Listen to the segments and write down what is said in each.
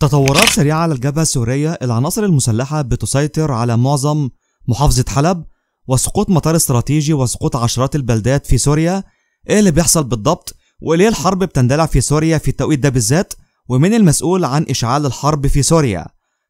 تطورات سريعة على الجبهة السورية العناصر المسلحة بتسيطر على معظم محافظة حلب وسقوط مطار استراتيجي وسقوط عشرات البلدات في سوريا ايه اللي بيحصل بالضبط وليه الحرب بتندلع في سوريا في التوقيت ده بالذات ومن المسؤول عن إشعال الحرب في سوريا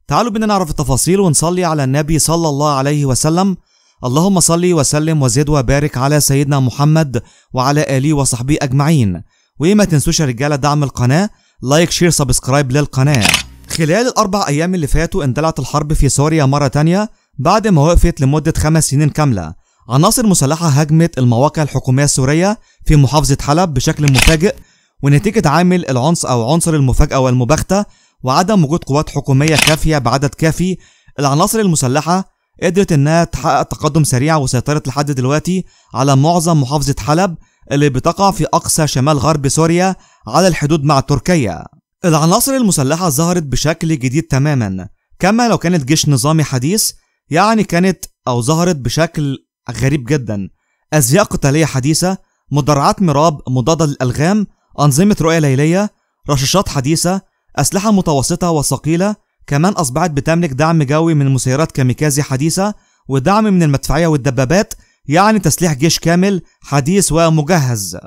تعالوا بنا نعرف التفاصيل ونصلي على النبي صلى الله عليه وسلم اللهم صلي وسلم وزد وبارك على سيدنا محمد وعلى آله وصحبه أجمعين وما تنسوش يا رجالة دعم القناة لايك شير سبسكرايب للقناة خلال الأربع أيام اللي فاتوا اندلعت الحرب في سوريا مرة تانية بعد ما وقفت لمدة خمس سنين كاملة عناصر مسلحة هاجمت المواقع الحكومية السورية في محافظة حلب بشكل مفاجئ ونتيجة عامل العنصر أو عنصر المفاجأة والمباختة وعدم وجود قوات حكومية كافية بعدد كافي العناصر المسلحة قدرت انها تحقق تقدم سريع وسيطرت لحد دلوقتي على معظم محافظة حلب اللي بتقع في اقصى شمال غرب سوريا على الحدود مع تركيا العناصر المسلحة ظهرت بشكل جديد تماما كما لو كانت جيش نظامي حديث يعني كانت أو ظهرت بشكل غريب جدا أزياء قتالية حديثة مدرعات مراب مضادة للألغام أنظمة رؤية ليلية رشاشات حديثة أسلحة متوسطة وثقيلة كمان أصبحت بتملك دعم جوي من مسيرات كاميكازي حديثة ودعم من المدفعية والدبابات يعني تسليح جيش كامل حديث ومجهز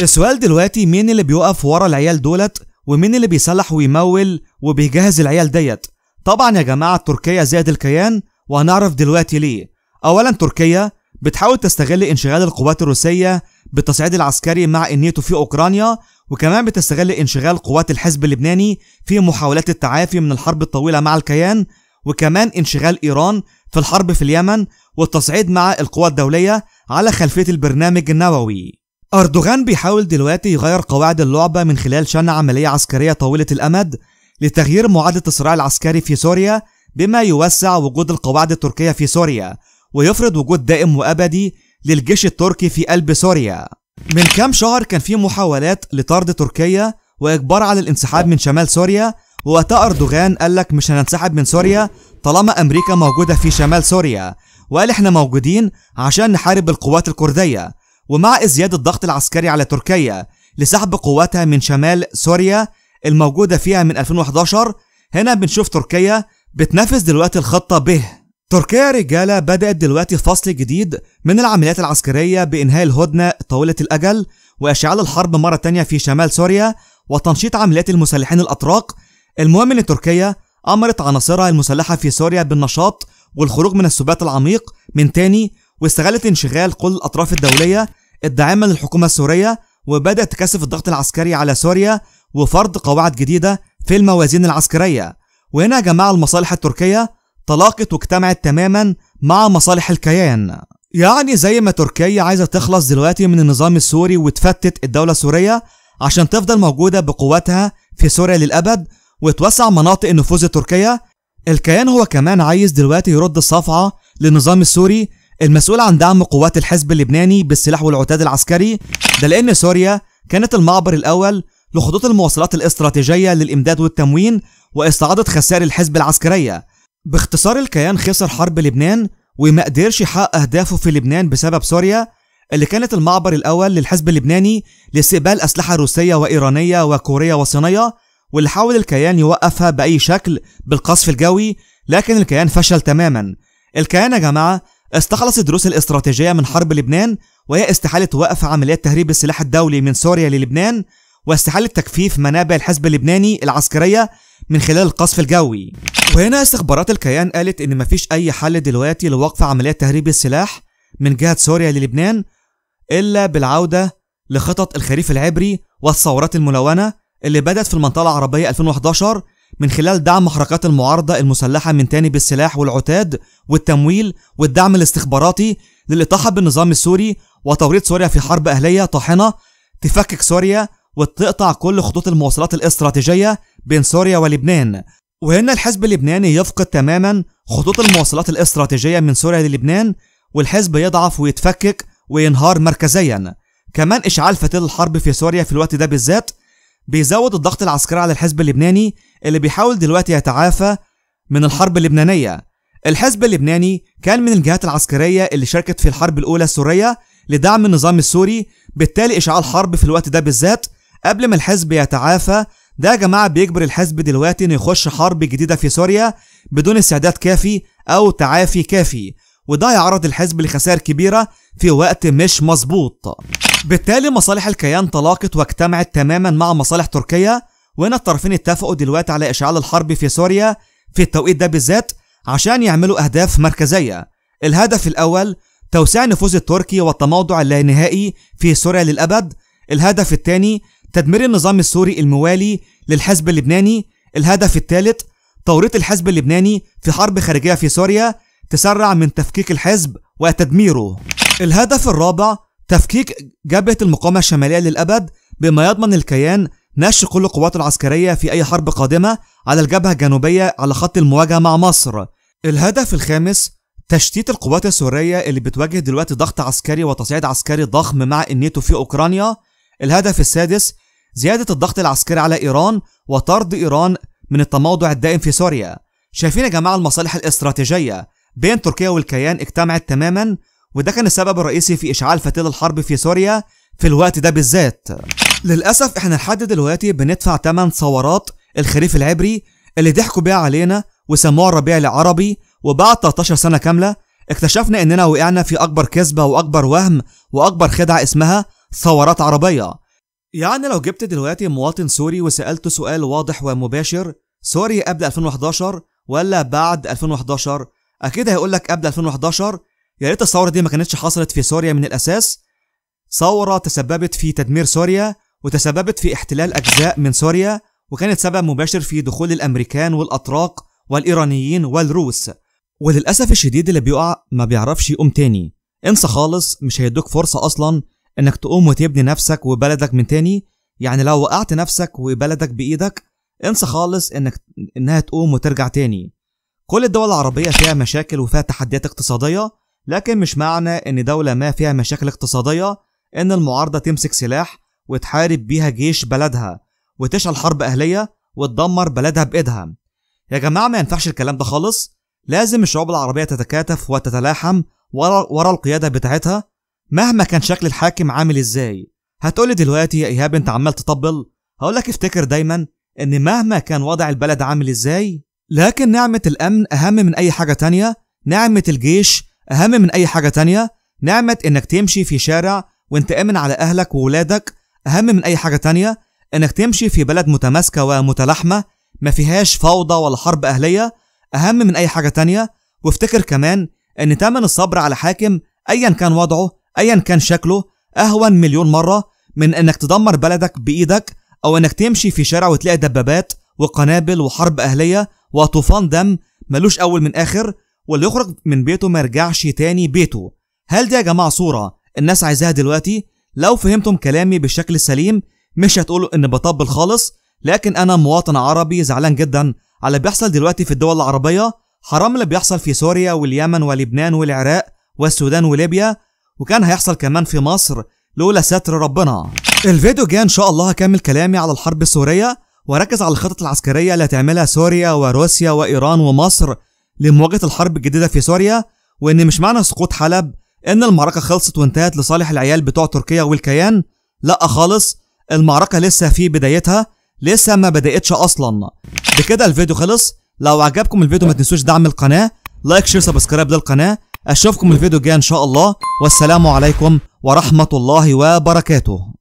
السؤال دلوقتي مين اللي بيقف ورا العيال دولت ومين اللي بيسلح ويمول وبيجهز العيال ديت طبعا يا جماعة تركيا زاد الكيان وهنعرف دلوقتي ليه أولا تركيا بتحاول تستغل انشغال القوات الروسية بالتصعيد العسكري مع النيتو في أوكرانيا وكمان بتستغل انشغال قوات الحزب اللبناني في محاولات التعافي من الحرب الطويلة مع الكيان وكمان انشغال إيران في الحرب في اليمن والتصعيد مع القوى الدولية على خلفية البرنامج النووي أردوغان بيحاول دلوقتي يغير قواعد اللعبة من خلال شن عملية عسكرية طويلة الأمد لتغيير معادلة الصراع العسكري في سوريا بما يوسع وجود القواعد التركية في سوريا ويفرض وجود دائم وأبدي للجيش التركي في قلب سوريا من كام شهر كان في محاولات لطرد تركيا وإجبار على الانسحاب من شمال سوريا ووقتها أردوغان قالك مش هننسحب من سوريا طالما أمريكا موجودة في شمال سوريا وقال إحنا موجودين عشان نحارب القوات الكردية ومع ازدياد الضغط العسكري على تركيا لسحب قواتها من شمال سوريا الموجودة فيها من 2011 هنا بنشوف تركيا بتنفذ دلوقتي الخطة به تركيا رجالة بدأت دلوقتي فصل جديد من العمليات العسكرية بإنهاء الهدنة طويلة الأجل وإشعال الحرب مرة تانية في شمال سوريا وتنشيط عمليات المسلحين الأتراك المهم إن تركيا أمرت عناصرها المسلحة في سوريا بالنشاط والخروج من السبات العميق من تاني واستغلت انشغال كل الأطراف الدولية الداعمة للحكومة السورية وبدأت تكثف الضغط العسكري على سوريا وفرض قواعد جديدة في الموازين العسكرية وهنا يا جماعة المصالح التركية تلاقت واجتمعت تماما مع مصالح الكيان يعني زي ما تركيا عايزة تخلص دلوقتي من النظام السوري وتفتت الدولة السورية عشان تفضل موجودة بقواتها في سوريا للأبد وتوسع مناطق النفوذ التركية الكيان هو كمان عايز دلوقتي يرد الصفعة للنظام السوري المسؤول عن دعم قوات الحزب اللبناني بالسلاح والعتاد العسكري ده لأن سوريا كانت المعبر الأول لخطوط المواصلات الاستراتيجية للإمداد والتموين واستعادة خسائر الحزب العسكرية باختصار الكيان خسر حرب لبنان وما قدرش يحقق أهدافه في لبنان بسبب سوريا اللي كانت المعبر الأول للحزب اللبناني لاستقبال أسلحة روسية وإيرانية وكورية وصينية واللي حاول الكيان يوقفها بأي شكل بالقصف الجوي لكن الكيان فشل تماما الكيان يا جماعة استخلص دروس الاستراتيجية من حرب لبنان وهي استحالة وقف عمليات تهريب السلاح الدولي من سوريا للبنان واستحالة تجفيف منابع الحزب اللبناني العسكرية من خلال القصف الجوي وهنا استخبارات الكيان قالت ان مفيش اي حل دلوقتي لوقف عمليات تهريب السلاح من جهة سوريا للبنان الا بالعودة لخطط الخريف العبري والثورات الملونة اللي بدأت في المنطقة العربية 2011 من خلال دعم حركات المعارضة المسلحة من تاني بالسلاح والعتاد والتمويل والدعم الاستخباراتي للإطاحة بالنظام السوري وتوريط سوريا في حرب أهلية طاحنة تفكك سوريا وتقطع كل خطوط المواصلات الاستراتيجية بين سوريا ولبنان وهنا الحزب اللبناني يفقد تماما خطوط المواصلات الاستراتيجية من سوريا للبنان والحزب يضعف ويتفكك وينهار مركزيا كمان إشعال فتيل الحرب في سوريا في الوقت ده بالذات بيزود الضغط العسكري على الحزب اللبناني اللي بيحاول دلوقتي يتعافى من الحرب اللبنانية الحزب اللبناني كان من الجهات العسكرية اللي شاركت في الحرب الأولى السورية لدعم النظام السوري بالتالي إشعال حرب في الوقت ده بالذات قبل ما الحزب يتعافى ده يا جماعة بيجبر الحزب دلوقتي إنه يخش حرب جديدة في سوريا بدون استعداد كافي أو تعافي كافي وده يعرض الحزب لخسائر كبيرة في وقت مش مظبوط بالتالي مصالح الكيان تلاقت واجتمعت تماما مع مصالح تركيا وهنا الطرفين اتفقوا دلوقتي على إشعال الحرب في سوريا في التوقيت ده بالذات عشان يعملوا أهداف مركزية الهدف الأول توسيع نفوذ التركي والتموضع اللانهائي في سوريا للأبد الهدف الثاني تدمير النظام السوري الموالي للحزب اللبناني الهدف الثالث توريط الحزب اللبناني في حرب خارجية في سوريا تسرع من تفكيك الحزب وتدميره الهدف الرابع تفكيك جبهة المقاومة الشمالية للأبد بما يضمن الكيان نشر كل قواته العسكرية في أي حرب قادمة على الجبهة الجنوبية على خط المواجهة مع مصر الهدف الخامس تشتيت القوات السورية اللي بتواجه دلوقتي ضغط عسكري وتصعيد عسكري ضخم مع النيتو في أوكرانيا الهدف السادس زيادة الضغط العسكري على إيران وطرد إيران من التموضع الدائم في سوريا شايفين يا جماعة المصالح الاستراتيجية بين تركيا والكيان اجتمعت تماما وده كان السبب الرئيسي في إشعال فتيل الحرب في سوريا في الوقت ده بالذات للأسف احنا لحد دلوقتي بندفع ثمن ثورات الخريف العبري اللي ضحكوا بيها علينا وسموها الربيع العربي وبعد 13 سنة كاملة اكتشفنا اننا وقعنا في اكبر كذبة واكبر وهم واكبر خدعة اسمها ثورات عربية يعني لو جبت دلوقتي مواطن سوري وسألته سؤال واضح ومباشر سوري قبل 2011 ولا بعد 2011 اكيد هيقول لك قبل 2011 يا ريت الثوره دي ما كانتش حصلت في سوريا من الاساس ثوره تسببت في تدمير سوريا وتسببت في احتلال اجزاء من سوريا وكانت سبب مباشر في دخول الامريكان والاتراك والايرانيين والروس وللاسف الشديد اللي بيقع ما بيعرفش يقوم تاني انسى خالص مش هيدوك فرصه اصلا انك تقوم وتبني نفسك وبلدك من تاني يعني لو وقعت نفسك وبلدك بايدك انسى خالص انك انها تقوم وترجع تاني كل الدول العربية فيها مشاكل وفيها تحديات اقتصادية لكن مش معنى ان دولة ما فيها مشاكل اقتصادية ان المعارضة تمسك سلاح وتحارب بيها جيش بلدها وتشعل حرب اهلية وتدمر بلدها بايدها يا جماعة ما ينفعش الكلام ده خالص لازم الشعوب العربية تتكاتف وتتلاحم ورا, ورا القيادة بتاعتها مهما كان شكل الحاكم عامل ازاي هتقولي دلوقتي يا ايهاب انت عمال تطبل هقولك افتكر دايما ان مهما كان وضع البلد عامل ازاي لكن نعمة الأمن أهم من أي حاجة تانية نعمة الجيش أهم من أي حاجة تانية نعمة إنك تمشي في شارع وإنت آمن على أهلك وولادك أهم من أي حاجة تانية إنك تمشي في بلد متماسكة ومتلاحمة ما فيهاش فوضى ولا حرب أهلية أهم من أي حاجة تانية وافتكر كمان إن تمن الصبر على حاكم أيا كان وضعه أيا كان شكله أهون مليون مرة من إنك تدمر بلدك بإيدك أو إنك تمشي في شارع وتلاقي دبابات وقنابل وحرب أهلية وطوفان دم ملوش أول من آخر واللي يخرج من بيته ما يرجعش تاني بيته هل دي يا جماعة صورة الناس عايزاها دلوقتي لو فهمتم كلامي بالشكل السليم مش هتقولوا إن بطبل خالص لكن أنا مواطن عربي زعلان جدا على بيحصل دلوقتي في الدول العربية حرام اللي بيحصل في سوريا واليمن ولبنان والعراق والسودان وليبيا وكان هيحصل كمان في مصر لولا ستر ربنا الفيديو جاي ان شاء الله هكمل كلامي على الحرب السورية وركز على الخطط العسكرية اللي هتعملها سوريا وروسيا وإيران ومصر لمواجهة الحرب الجديدة في سوريا وإن مش معنى سقوط حلب إن المعركة خلصت وانتهت لصالح العيال بتوع تركيا والكيان لأ خالص المعركة لسه في بدايتها لسه ما بدأتش أصلا بكده الفيديو خلص لو عجبكم الفيديو ما تنسوش دعم القناة لايك شير سبسكرايب للقناة أشوفكم الفيديو الجاي إن شاء الله والسلام عليكم ورحمة الله وبركاته